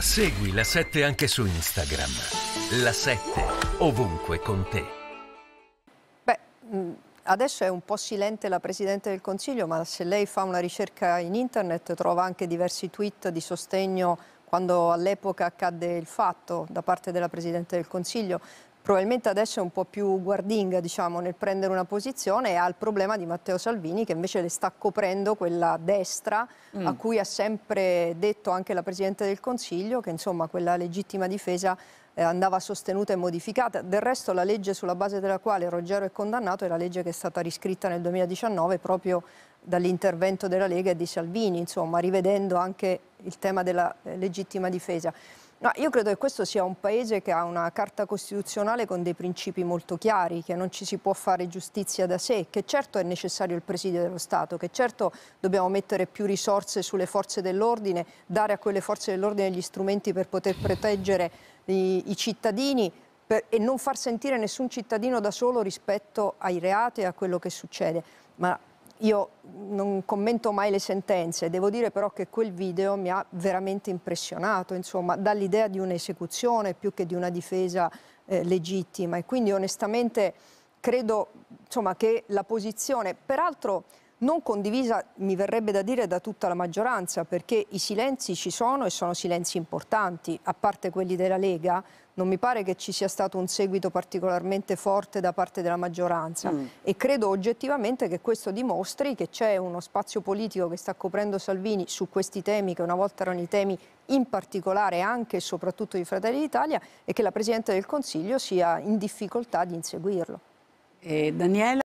Segui la 7 anche su Instagram. La 7 ovunque con te. Beh, mm, adesso è un po' silente la Presidente del Consiglio, ma se lei fa una ricerca in internet trova anche diversi tweet di sostegno quando all'epoca accadde il fatto da parte della Presidente del Consiglio probabilmente adesso è un po' più guardinga diciamo, nel prendere una posizione e ha il problema di Matteo Salvini che invece le sta coprendo quella destra mm. a cui ha sempre detto anche la Presidente del Consiglio che insomma quella legittima difesa eh, andava sostenuta e modificata. Del resto la legge sulla base della quale Roggero è condannato è la legge che è stata riscritta nel 2019 proprio dall'intervento della Lega e di Salvini, insomma, rivedendo anche il tema della eh, legittima difesa. No, io credo che questo sia un paese che ha una carta costituzionale con dei principi molto chiari, che non ci si può fare giustizia da sé, che certo è necessario il presidio dello Stato, che certo dobbiamo mettere più risorse sulle forze dell'ordine, dare a quelle forze dell'ordine gli strumenti per poter proteggere i, i cittadini, per, e non far sentire nessun cittadino da solo rispetto ai reati e a quello che succede. Ma io non commento mai le sentenze, devo dire però che quel video mi ha veramente impressionato, insomma, dall'idea di un'esecuzione più che di una difesa eh, legittima e quindi onestamente credo insomma, che la posizione, peraltro non condivisa, mi verrebbe da dire, da tutta la maggioranza, perché i silenzi ci sono e sono silenzi importanti, a parte quelli della Lega, non mi pare che ci sia stato un seguito particolarmente forte da parte della maggioranza mm. e credo oggettivamente che questo dimostri che c'è uno spazio politico che sta coprendo Salvini su questi temi che una volta erano i temi in particolare anche e soprattutto di Fratelli d'Italia e che la Presidente del Consiglio sia in difficoltà di inseguirlo. Eh, Daniela...